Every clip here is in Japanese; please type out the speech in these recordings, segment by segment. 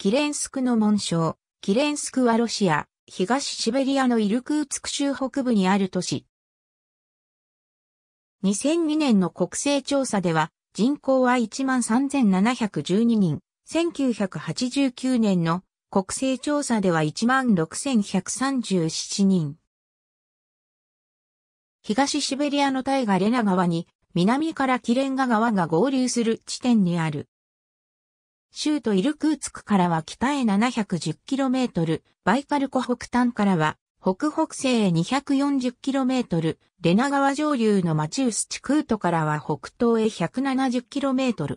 キレンスクの紋章。キレンスクはロシア、東シベリアのイルクーツク州北部にある都市。2002年の国勢調査では、人口は13,712人。1989年の国勢調査では16,137人。東シベリアの大河レナ川に、南からキレンガ川が合流する地点にある。州都イルクーツクからは北へ 710km、バイカル湖北端からは北北西へ 240km、レナ川上流のマチウスチクートからは北東へ 170km。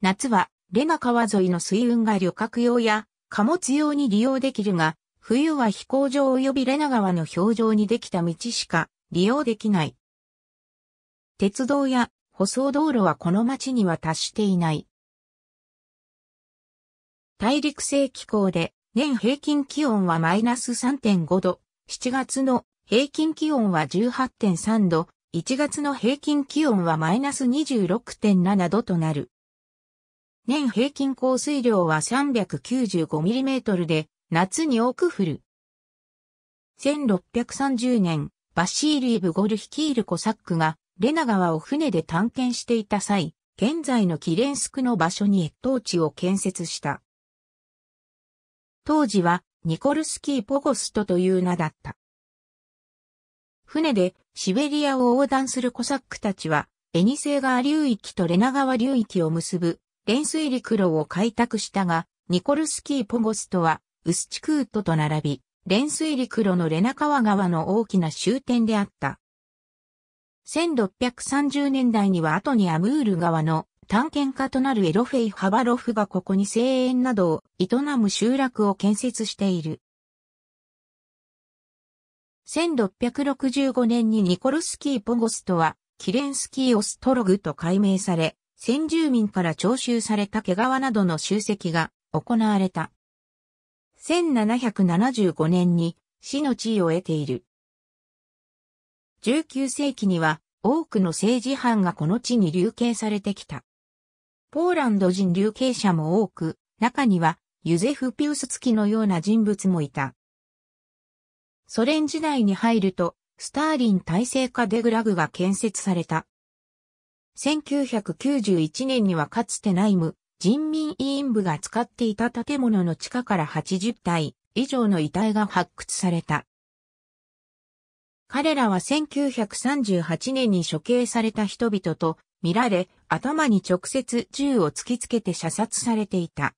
夏はレナ川沿いの水運が旅客用や貨物用に利用できるが、冬は飛行場及びレナ川の表情にできた道しか利用できない。鉄道や舗装道路はこの町には達していない。大陸性気候で、年平均気温はマイナス3.5度、7月の平均気温は18.3度、1月の平均気温はマイナス26.7度となる。年平均降水量は 395mm で、夏に多く降る。1630年、バシール・イブゴル率いるコサックが、レナ川を船で探検していた際、現在のキレンスクの場所に越冬地を建設した。当時はニコルスキー・ポゴストという名だった。船でシベリアを横断するコサックたちは、エニセー川流域とレナ川流域を結ぶ、連水陸路を開拓したが、ニコルスキー・ポゴストは、ウスチクートと並び、連水陸路のレナ川川の大きな終点であった。1630年代には後にアムール川の探検家となるエロフェイ・ハバロフがここに声援などを営む集落を建設している。1665年にニコルスキー・ポゴストは、キレンスキー・オストログと改名され、先住民から徴収された毛皮などの集積が行われた。1775年に死の地位を得ている。19世紀には多くの政治犯がこの地に流刑されてきた。ポーランド人流刑者も多く、中にはユゼフ・ピウス付きのような人物もいた。ソ連時代に入ると、スターリン体制下でグラグが建設された。1991年にはかつて内務人民委員部が使っていた建物の地下から80体以上の遺体が発掘された。彼らは1938年に処刑された人々と見られ、頭に直接銃を突きつけて射殺されていた。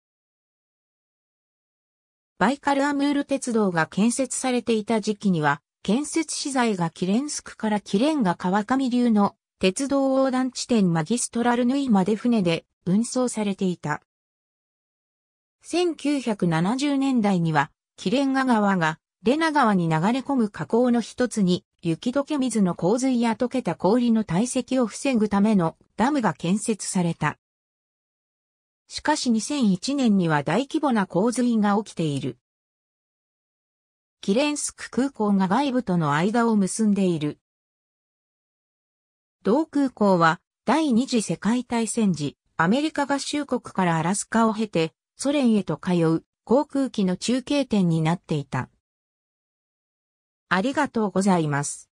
バイカルアムール鉄道が建設されていた時期には、建設資材がキレンスクからキレンが川上流の鉄道横断地点マギストラルヌイまで船で運送されていた。1970年代には、キレンガ川がレナ川に流れ込む河口の一つに雪解け水の洪水や溶けた氷の堆積を防ぐためのダムが建設された。しかし2001年には大規模な洪水が起きている。キレンスク空港が外部との間を結んでいる。同空港は第二次世界大戦時、アメリカ合衆国からアラスカを経てソ連へと通う航空機の中継点になっていた。ありがとうございます。